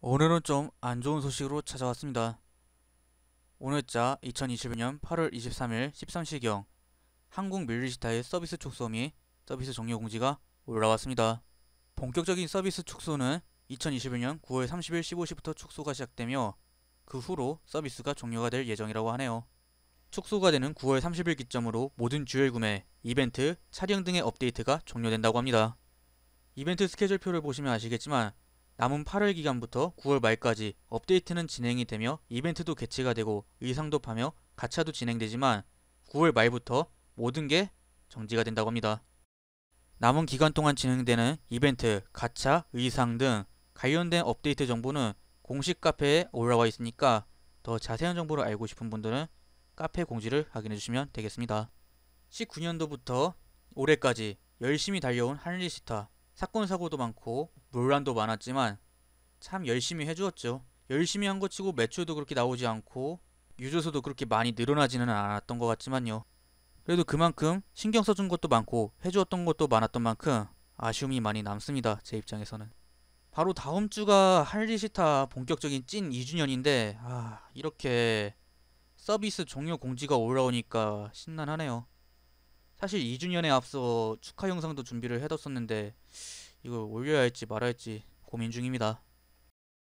오늘은 좀 안 좋은 소식으로 찾아왔습니다. 오늘자 2 0 2 1년 8월 23일 13시경 한국 밀리시타의 서비스 축소 및 서비스 종료 공지가 올라왔습니다. 본격적인 서비스 축소는 2021년 9월 30일 15시부터 축소가 시작되며 그 후로 서비스가 종료가 될 예정이라고 하네요. 축소가 되는 9월 30일 기점으로 모든 주열 구매, 이벤트, 촬영 등의 업데이트가 종료된다고 합니다. 이벤트 스케줄표를 보시면 아시겠지만 남은 8월 기간부터 9월 말까지 업데이트는 진행이 되며 이벤트도 개최가 되고 의상도 파며 가차도 진행되지만 9월 말부터 모든 게 정지가 된다고 합니다. 남은 기간 동안 진행되는 이벤트, 가차, 의상 등 관련된 업데이트 정보는 공식 카페에 올라와 있으니까 더 자세한 정보를 알고 싶은 분들은 카페 공지를 확인해 주시면 되겠습니다. 19년도부터 올해까지 열심히 달려온 한리시타 사건 사고도 많고 논란도 많았지만 참 열심히 해주었죠. 열심히 한 것 치고 매출도 그렇게 나오지 않고 유저수도 그렇게 많이 늘어나지는 않았던 것 같지만요. 그래도 그만큼 신경 써준 것도 많고 해주었던 것도 많았던 만큼 아쉬움이 많이 남습니다. 제 입장에서는. 바로 다음 주가 할리시타 본격적인 찐 2주년인데 아 이렇게 서비스 종료 공지가 올라오니까 신난하네요. 사실 2주년에 앞서 축하 영상도 준비를 해뒀었는데 이걸 올려야 할지 말아야 할지 고민 중입니다.